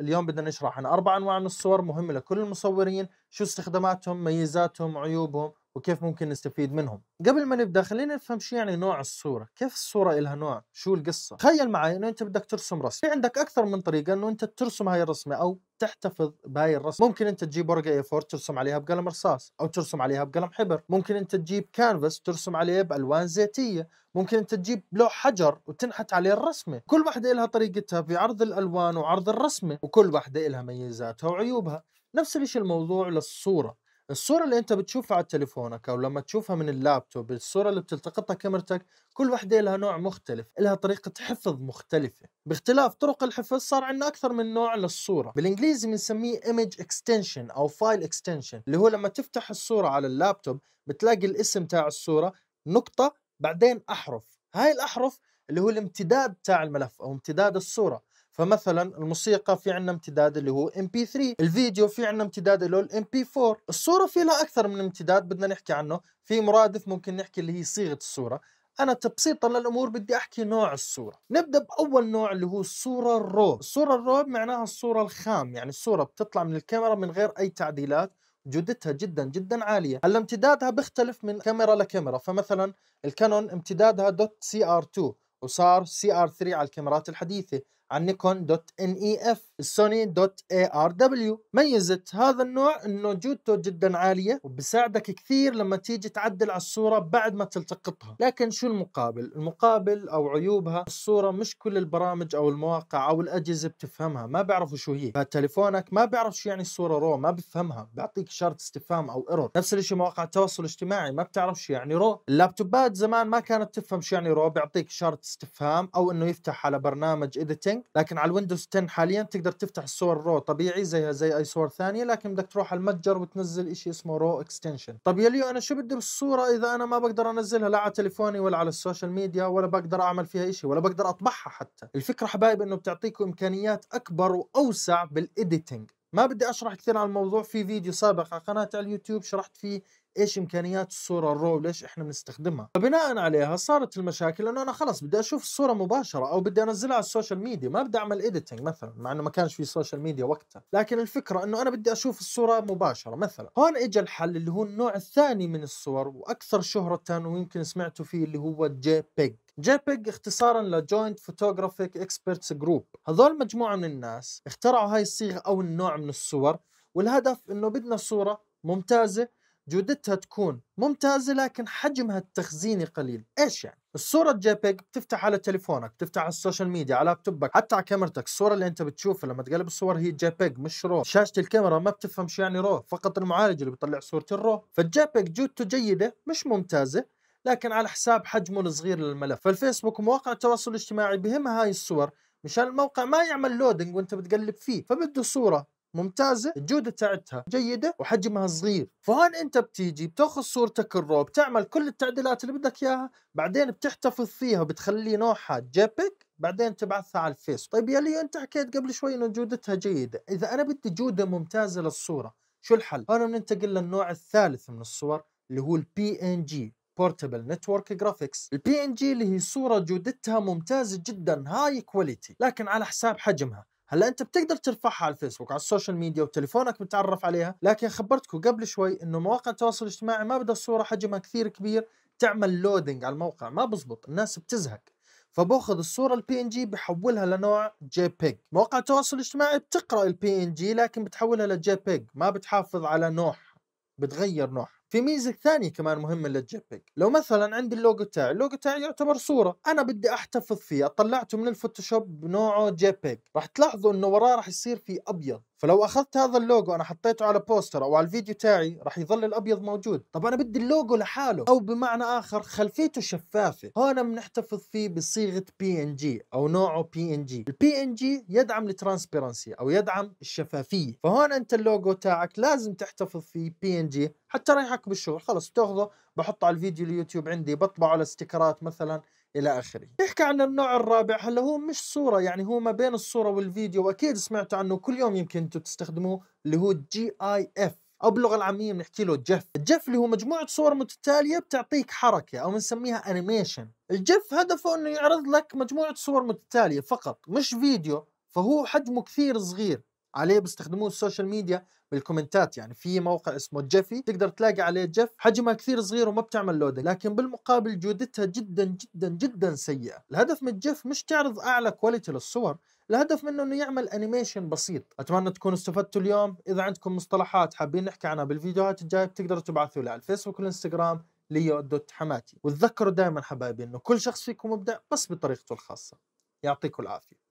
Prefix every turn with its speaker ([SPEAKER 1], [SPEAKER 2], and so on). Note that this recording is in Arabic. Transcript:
[SPEAKER 1] اليوم بدنا نشرح عن أربع أنواع من الصور مهمة لكل المصورين شو استخداماتهم ميزاتهم عيوبهم وكيف ممكن نستفيد منهم قبل ما نبدا خلينا نفهم شو يعني نوع الصوره كيف الصوره لها نوع شو القصه تخيل معي انه انت بدك ترسم رسم في عندك اكثر من طريقه انه انت ترسم هاي الرسمه او تحتفظ بهاي الرسمه ممكن انت تجيب ورقه اي 4 ترسم عليها بقلم رصاص او ترسم عليها بقلم حبر ممكن انت تجيب كانفاس ترسم عليه بالوان زيتيه ممكن انت تجيب لوح حجر وتنحت عليه الرسمه كل واحده لها طريقتها في عرض الالوان وعرض الرسمه وكل واحده لها ميزاتها وعيوبها نفس الشيء الموضوع للصوره الصوره اللي انت بتشوفها على تليفونك او لما تشوفها من اللابتوب الصوره اللي بتلتقطها كاميرتك كل وحده لها نوع مختلف لها طريقه حفظ مختلفه باختلاف طرق الحفظ صار عندنا اكثر من نوع للصوره بالانجليزي بنسميه image extension او file extension اللي هو لما تفتح الصوره على اللابتوب بتلاقي الاسم تاع الصوره نقطه بعدين احرف هاي الاحرف اللي هو الامتداد تاع الملف او امتداد الصوره فمثلا الموسيقى في عندنا امتداد اللي هو ام بي 3 الفيديو في عندنا امتداد اللي هو الام بي 4 الصوره في لها اكثر من امتداد بدنا نحكي عنه في مرادف ممكن نحكي اللي هي صيغه الصوره انا تبسيطا للامور بدي احكي نوع الصوره نبدا باول نوع اللي هو الصوره الرو الصوره الرو معناها الصوره الخام يعني الصوره بتطلع من الكاميرا من غير اي تعديلات جودتها جدا جدا عاليه هلا امتدادها بيختلف من كاميرا لكاميرا فمثلا الكانون امتدادها دوت سي ار 2 وصار سي ار 3 على الكاميرات الحديثه عن نيكون دوت ان اي اف سوني دوت اي ار دبليو ميزة هذا النوع انه جودته جدا عالية وبساعدك كثير لما تيجي تعدل على الصورة بعد ما تلتقطها لكن شو المقابل المقابل او عيوبها الصورة مش كل البرامج او المواقع او الاجهزة بتفهمها ما بيعرفوا شو هي فتليفونك ما بيعرف شو يعني الصورة رو ما بفهمها بيعطيك شرط استفهام او ايرور نفس الشيء مواقع التواصل الاجتماعي ما بتعرف شو يعني رو اللابتوبات زمان ما كانت تفهم شو يعني رو بيعطيك شرط استفهام او انه يفتح على برنامج ايديتنج هاي لكن على الويندوز 10 حاليا تقدر تفتح الصور رو طبيعي زيها زي اي صور ثانيه لكن بدك تروح على المتجر وتنزل شيء اسمه رو اكستنشن طب يليو انا شو بدي بالصوره اذا انا ما بقدر انزلها لا على تليفوني ولا على السوشيال ميديا ولا بقدر اعمل فيها شيء ولا بقدر اطبعها حتى الفكره حبايب انه بتعطيكم امكانيات اكبر واوسع بالايديتنج ما بدي اشرح كثير عن الموضوع في فيديو سابق على قناتي على اليوتيوب شرحت فيه ايش امكانيات الصوره الرو وليش احنا بنستخدمها فبناء عليها صارت المشاكل انه انا خلص بدي اشوف الصوره مباشره او بدي انزلها على السوشيال ميديا ما بدي اعمل اديتنج مثلا مع انه ما كانش في سوشيال ميديا وقتها لكن الفكره انه انا بدي اشوف الصوره مباشره مثلا هون اجى الحل اللي هو النوع الثاني من الصور واكثر شهره ويمكن سمعتوا فيه اللي هو الجي بيج جيبج اختصارا لجوينت فوتوغرافيك اكسبرتس جروب هذول مجموعه من الناس اخترعوا هاي الصيغه او النوع من الصور والهدف انه بدنا صوره ممتازه جودتها تكون ممتازة لكن حجمها التخزيني قليل إيش يعني؟ الصورة الجيبيج بتفتح على تليفونك بتفتح على السوشيال ميديا على لابتوبك حتى على كاميرتك الصورة اللي أنت بتشوفها لما تقلب الصور هي جيبيج مش رو شاشة الكاميرا ما بتفهم شو يعني رو فقط المعالج اللي بيطلع صورة الرو فالجيبيج جودته جيدة مش ممتازة لكن على حساب حجمه الصغير للملف فالفيسبوك ومواقع التواصل الاجتماعي بهم هاي الصور مشان الموقع ما يعمل لودنج وانت بتقلب فيه فبده صوره ممتازة الجودة تاعتها جيدة وحجمها صغير فهون انت بتيجي بتاخذ صورتك الرو بتعمل كل التعديلات اللي بدك اياها بعدين بتحتفظ فيها وبتخلي نوعها جيبك بعدين تبعثها على الفيس طيب يلي انت حكيت قبل شوي انه جودتها جيدة اذا انا بدي جودة ممتازة للصورة شو الحل هون بننتقل للنوع الثالث من الصور اللي هو البي ان جي بورتبل نتورك جرافيكس البي ان جي اللي هي صوره جودتها ممتازه جدا هاي كواليتي لكن على حساب حجمها هلا انت بتقدر ترفعها على الفيسبوك على السوشيال ميديا وتليفونك متعرف عليها لكن خبرتكم قبل شوي انه مواقع التواصل الاجتماعي ما بدها الصوره حجمها كثير كبير تعمل لودنج على الموقع ما بزبط الناس بتزهق فباخذ الصوره البي ان جي بحولها لنوع جي بيج مواقع التواصل الاجتماعي بتقرا البي ان جي لكن بتحولها لجي بيج ما بتحافظ على نوع بتغير نوع في ميزه ثانيه كمان مهمه للجيبك لو مثلا عندي اللوجو تاعي اللوجو تاعي يعتبر صوره انا بدي احتفظ فيه طلعته من الفوتوشوب بنوعه جيبك راح تلاحظوا انه وراه راح يصير في ابيض فلو اخذت هذا اللوجو انا حطيته على بوستر او على الفيديو تاعي راح يظل الابيض موجود طب انا بدي اللوجو لحاله او بمعنى اخر خلفيته شفافه هون بنحتفظ فيه بصيغه بي ان جي او نوعه بي ان جي البي ان جي يدعم الترانسبيرنسي او يدعم الشفافيه فهون انت اللوجو تاعك لازم تحتفظ فيه بي ان جي حتى رايحك بالشغل خلص بتاخذه بحط على الفيديو اليوتيوب عندي بطبعه على استيكرات مثلا الى اخره يحكي عن النوع الرابع هلا هو مش صوره يعني هو ما بين الصوره والفيديو واكيد سمعتوا عنه كل يوم يمكن انتم تستخدموه اللي هو جي اي اف او باللغه العاميه بنحكي له جف الجف اللي هو مجموعه صور متتاليه بتعطيك حركه او بنسميها انيميشن الجف هدفه انه يعرض لك مجموعه صور متتاليه فقط مش فيديو فهو حجمه كثير صغير عليه بيستخدموه السوشيال ميديا بالكومنتات يعني في موقع اسمه جيفي تقدر تلاقي عليه جيف حجمها كثير صغير وما بتعمل لودنج لكن بالمقابل جودتها جدا جدا جدا سيئه الهدف من جيف مش تعرض اعلى كواليتي للصور الهدف منه انه يعمل انيميشن بسيط اتمنى تكونوا استفدتوا اليوم اذا عندكم مصطلحات حابين نحكي عنها بالفيديوهات الجايه بتقدروا تبعثوا لي على الفيسبوك والانستغرام ليو دوت حماتي وتذكروا دائما حبايبي انه كل شخص فيكم مبدع بس بطريقته الخاصه يعطيكم العافيه